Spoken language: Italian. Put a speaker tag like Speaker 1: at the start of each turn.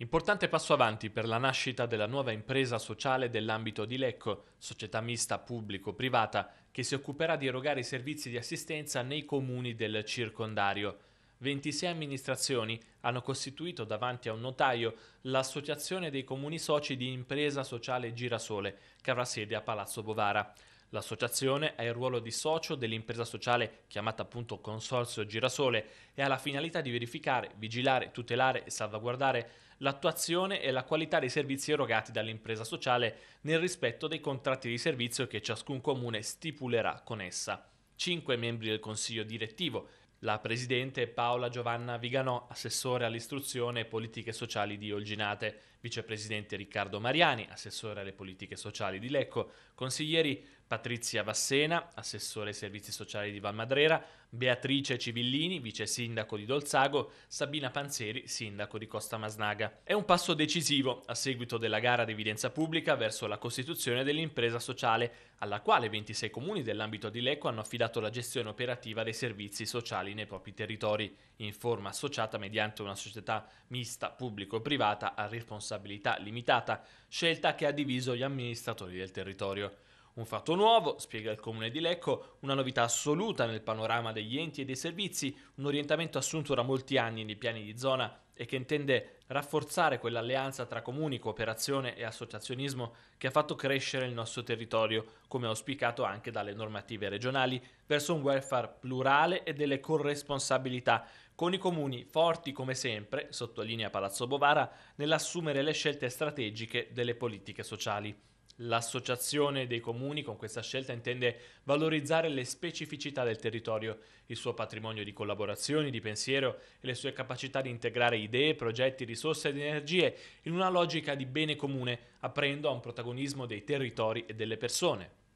Speaker 1: Importante passo avanti per la nascita della nuova impresa sociale dell'ambito di Lecco, società mista pubblico-privata, che si occuperà di erogare i servizi di assistenza nei comuni del circondario. 26 amministrazioni hanno costituito davanti a un notaio l'Associazione dei Comuni Soci di Impresa Sociale Girasole, che avrà sede a Palazzo Bovara. L'associazione ha il ruolo di socio dell'impresa sociale chiamata appunto Consorzio Girasole e ha la finalità di verificare, vigilare, tutelare e salvaguardare l'attuazione e la qualità dei servizi erogati dall'impresa sociale nel rispetto dei contratti di servizio che ciascun comune stipulerà con essa. Cinque membri del consiglio direttivo, la presidente Paola Giovanna Viganò, assessore all'istruzione e politiche sociali di Olginate, vicepresidente Riccardo Mariani, assessore alle politiche sociali di Lecco, consiglieri Patrizia Vassena, assessore ai servizi sociali di Valmadrera, Beatrice Civillini, vice sindaco di Dolzago, Sabina Panzeri, sindaco di Costa Masnaga. È un passo decisivo a seguito della gara di evidenza pubblica verso la costituzione dell'impresa sociale, alla quale 26 comuni dell'ambito di Lecco hanno affidato la gestione operativa dei servizi sociali nei propri territori, in forma associata mediante una società mista pubblico-privata a responsabilità limitata, scelta che ha diviso gli amministratori del territorio. Un fatto nuovo, spiega il comune di Lecco, una novità assoluta nel panorama degli enti e dei servizi, un orientamento assunto da molti anni nei piani di zona e che intende rafforzare quell'alleanza tra comuni, cooperazione e associazionismo che ha fatto crescere il nostro territorio, come auspicato anche dalle normative regionali, verso un welfare plurale e delle corresponsabilità, con i comuni forti come sempre, sottolinea Palazzo Bovara, nell'assumere le scelte strategiche delle politiche sociali. L'associazione dei comuni con questa scelta intende valorizzare le specificità del territorio, il suo patrimonio di collaborazioni, di pensiero e le sue capacità di integrare idee, progetti, risorse ed energie in una logica di bene comune, aprendo a un protagonismo dei territori e delle persone.